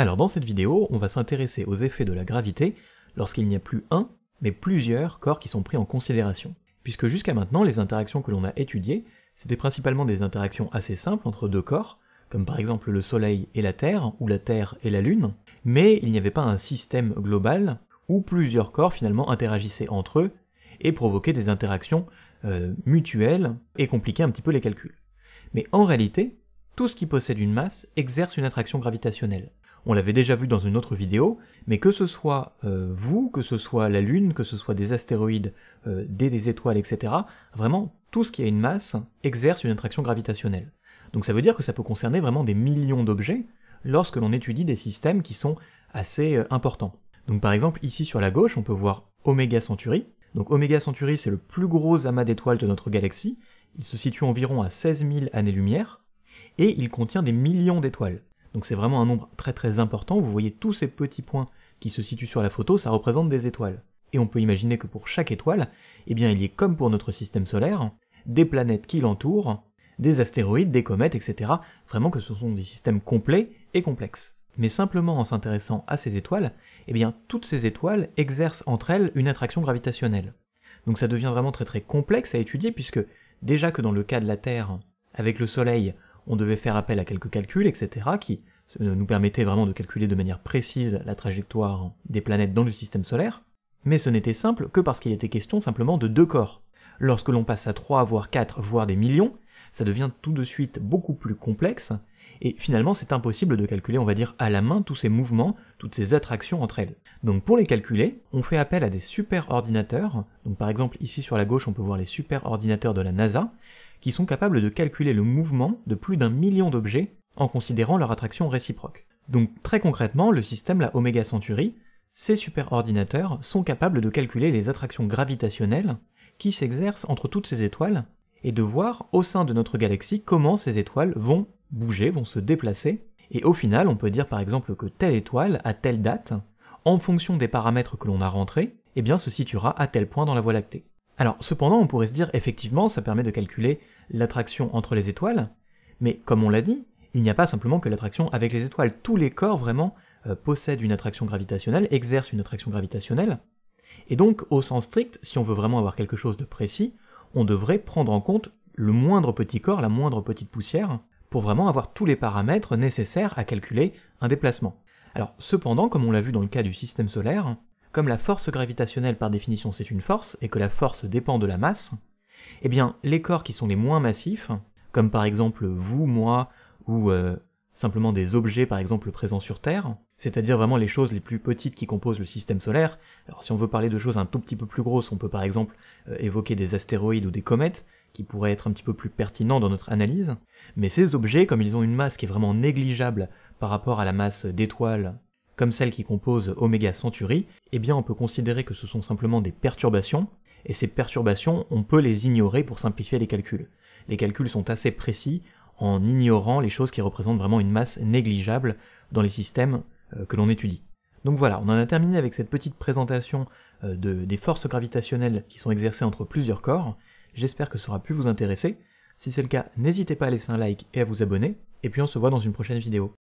Alors dans cette vidéo, on va s'intéresser aux effets de la gravité lorsqu'il n'y a plus un, mais plusieurs corps qui sont pris en considération. Puisque jusqu'à maintenant, les interactions que l'on a étudiées, c'était principalement des interactions assez simples entre deux corps, comme par exemple le Soleil et la Terre, ou la Terre et la Lune, mais il n'y avait pas un système global où plusieurs corps finalement interagissaient entre eux et provoquaient des interactions euh, mutuelles et compliquaient un petit peu les calculs. Mais en réalité, tout ce qui possède une masse exerce une attraction gravitationnelle on l'avait déjà vu dans une autre vidéo, mais que ce soit euh, vous, que ce soit la Lune, que ce soit des astéroïdes, euh, des, étoiles, etc., vraiment tout ce qui a une masse exerce une attraction gravitationnelle. Donc ça veut dire que ça peut concerner vraiment des millions d'objets lorsque l'on étudie des systèmes qui sont assez euh, importants. Donc par exemple ici sur la gauche on peut voir Omega Centauri. Donc Omega Centauri c'est le plus gros amas d'étoiles de notre galaxie, il se situe environ à 16 000 années-lumière, et il contient des millions d'étoiles. Donc c'est vraiment un nombre très très important. Vous voyez tous ces petits points qui se situent sur la photo, ça représente des étoiles. Et on peut imaginer que pour chaque étoile, eh bien il y ait comme pour notre système solaire, des planètes qui l'entourent, des astéroïdes, des comètes, etc. Vraiment que ce sont des systèmes complets et complexes. Mais simplement en s'intéressant à ces étoiles, eh bien toutes ces étoiles exercent entre elles une attraction gravitationnelle. Donc ça devient vraiment très très complexe à étudier puisque déjà que dans le cas de la Terre, avec le Soleil, on devait faire appel à quelques calculs, etc., qui euh, nous permettaient vraiment de calculer de manière précise la trajectoire des planètes dans le système solaire, mais ce n'était simple que parce qu'il était question simplement de deux corps. Lorsque l'on passe à 3, voire 4, voire des millions, ça devient tout de suite beaucoup plus complexe, et finalement c'est impossible de calculer, on va dire, à la main tous ces mouvements, toutes ces attractions entre elles. Donc pour les calculer, on fait appel à des super ordinateurs donc par exemple ici sur la gauche on peut voir les superordinateurs de la NASA, qui sont capables de calculer le mouvement de plus d'un million d'objets en considérant leur attraction réciproque. Donc très concrètement, le système la Omega Centauri, ces superordinateurs sont capables de calculer les attractions gravitationnelles qui s'exercent entre toutes ces étoiles et de voir au sein de notre galaxie comment ces étoiles vont bouger, vont se déplacer. Et au final, on peut dire par exemple que telle étoile, à telle date, en fonction des paramètres que l'on a rentrés, eh bien se situera à tel point dans la Voie lactée. Alors cependant, on pourrait se dire effectivement, ça permet de calculer l'attraction entre les étoiles, mais comme on l'a dit, il n'y a pas simplement que l'attraction avec les étoiles. Tous les corps vraiment euh, possèdent une attraction gravitationnelle, exercent une attraction gravitationnelle, et donc au sens strict, si on veut vraiment avoir quelque chose de précis, on devrait prendre en compte le moindre petit corps, la moindre petite poussière, pour vraiment avoir tous les paramètres nécessaires à calculer un déplacement. Alors cependant, comme on l'a vu dans le cas du système solaire, comme la force gravitationnelle par définition c'est une force, et que la force dépend de la masse, eh bien les corps qui sont les moins massifs, comme par exemple vous, moi, ou euh, simplement des objets par exemple présents sur Terre, c'est-à-dire vraiment les choses les plus petites qui composent le système solaire. Alors si on veut parler de choses un tout petit peu plus grosses, on peut par exemple euh, évoquer des astéroïdes ou des comètes, qui pourraient être un petit peu plus pertinents dans notre analyse, mais ces objets, comme ils ont une masse qui est vraiment négligeable par rapport à la masse d'étoiles comme celles qui composent Omega Centauri, eh bien on peut considérer que ce sont simplement des perturbations, et ces perturbations, on peut les ignorer pour simplifier les calculs. Les calculs sont assez précis en ignorant les choses qui représentent vraiment une masse négligeable dans les systèmes euh, que l'on étudie. Donc voilà, on en a terminé avec cette petite présentation euh, des forces gravitationnelles qui sont exercées entre plusieurs corps. J'espère que ça aura pu vous intéresser. Si c'est le cas, n'hésitez pas à laisser un like et à vous abonner, et puis on se voit dans une prochaine vidéo.